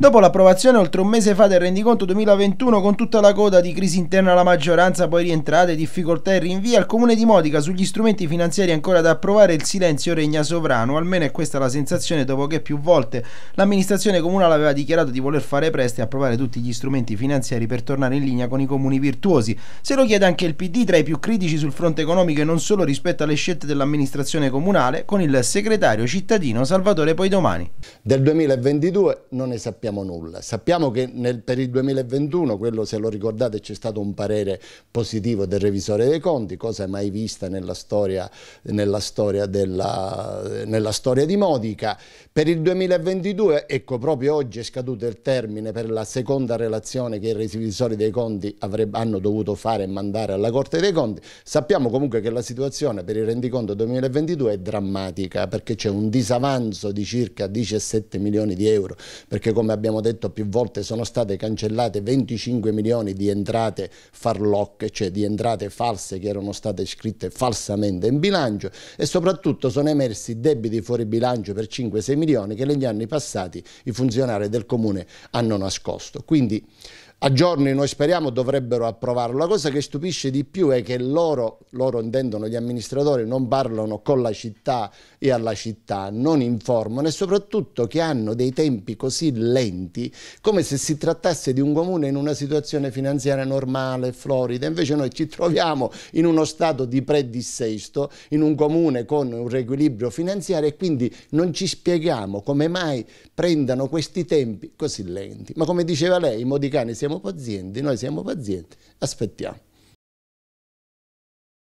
Dopo l'approvazione oltre un mese fa del rendiconto 2021 con tutta la coda di crisi interna alla maggioranza, poi rientrate, difficoltà e rinvia, al comune di Modica sugli strumenti finanziari ancora da approvare il silenzio regna sovrano, almeno è questa la sensazione dopo che più volte l'amministrazione comunale aveva dichiarato di voler fare presto e approvare tutti gli strumenti finanziari per tornare in linea con i comuni virtuosi. Se lo chiede anche il PD tra i più critici sul fronte economico e non solo rispetto alle scelte dell'amministrazione comunale, con il segretario cittadino Salvatore Poidomani. Del 2022 non ne sappiamo sappiamo nulla. Sappiamo che nel, per il 2021, quello se lo ricordate, c'è stato un parere positivo del revisore dei conti, cosa mai vista nella storia, nella storia, della, nella storia di Modica. Per il 2022, ecco proprio oggi è scaduto il termine per la seconda relazione che i revisori dei conti avrebbe, hanno dovuto fare e mandare alla Corte dei Conti. Sappiamo comunque che la situazione per il rendiconto 2022 è drammatica perché c'è un disavanzo di circa 17 milioni di euro perché come abbiamo l'abbiamo detto più volte, sono state cancellate 25 milioni di entrate farlocche, cioè di entrate false che erano state scritte falsamente in bilancio e soprattutto sono emersi debiti fuori bilancio per 5-6 milioni che negli anni passati i funzionari del comune hanno nascosto. Quindi a giorni noi speriamo dovrebbero approvarlo. La cosa che stupisce di più è che loro, loro intendono gli amministratori, non parlano con la città e alla città, non informano e soprattutto che hanno dei tempi così lenti come se si trattasse di un comune in una situazione finanziaria normale, florida. Invece noi ci troviamo in uno stato di predissesto, in un comune con un riequilibrio finanziario e quindi non ci spieghiamo come mai prendano questi tempi così lenti. Ma come diceva lei, i modicani siamo siamo pazienti, noi siamo pazienti, aspettiamo.